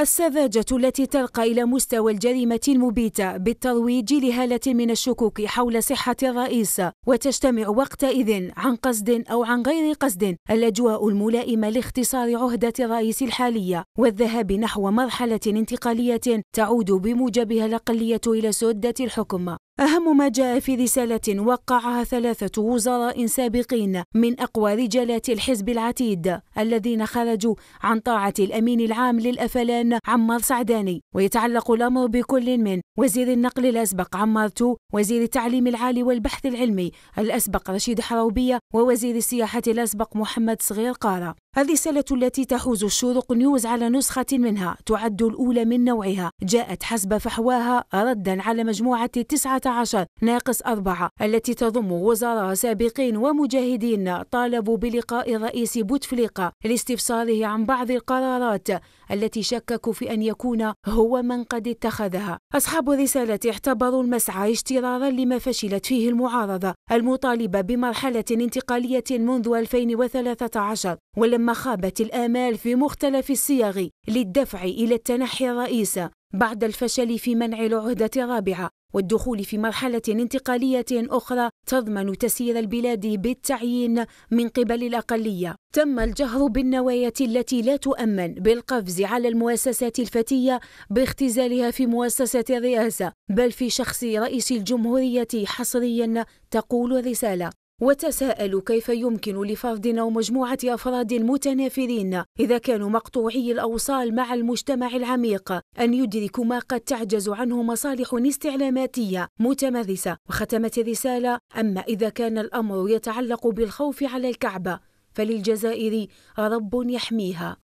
السذاجة التي ترقى إلى مستوى الجريمة المبيتة بالترويج لهالة من الشكوك حول صحة الرئيس وتجتمع وقتئذ عن قصد أو عن غير قصد الأجواء الملائمة لاختصار عهدة الرئيس الحالية والذهاب نحو مرحلة انتقالية تعود بموجبها الأقلية إلى سدة الحكم أهم ما جاء في رسالة وقعها ثلاثة وزراء سابقين من أقوى رجالات الحزب العتيد الذين خرجوا عن طاعة الأمين العام للأفلان عمار سعداني ويتعلق الأمر بكل من وزير النقل الأسبق عمار تو وزير التعليم العالي والبحث العلمي الأسبق رشيد حروبية ووزير السياحة الأسبق محمد صغير قارة الرسالة التي تحوز الشروق نيوز على نسخة منها تعد الأولى من نوعها جاءت حسب فحواها ردا على مجموعة 19 16 ناقص 4 التي تضم وزراء سابقين ومجاهدين طالبوا بلقاء الرئيس بوتفليقة لاستفساره عن بعض القرارات التي شككوا في أن يكون هو من قد اتخذها أصحاب الرسالة اعتبروا المسعى اجترارا لما فشلت فيه المعارضة المطالبة بمرحلة انتقالية منذ 2013 ولما خابت الآمال في مختلف السياغ للدفع إلى التنحي الرئيس بعد الفشل في منع العهدة الرابعة والدخول في مرحلة انتقالية أخرى تضمن تسيير البلاد بالتعيين من قبل الأقلية. تم الجهر بالنوايا التي لا تؤمن بالقفز على المؤسسات الفتية باختزالها في مؤسسة الرئاسة، بل في شخص رئيس الجمهورية حصريا تقول الرسالة. وتساءل كيف يمكن لفرد أو مجموعة أفراد متنافرين إذا كانوا مقطوعي الأوصال مع المجتمع العميق أن يدركوا ما قد تعجز عنه مصالح استعلاماتية متمرسة وختمت الرسالة أما إذا كان الأمر يتعلق بالخوف على الكعبة فللجزائر رب يحميها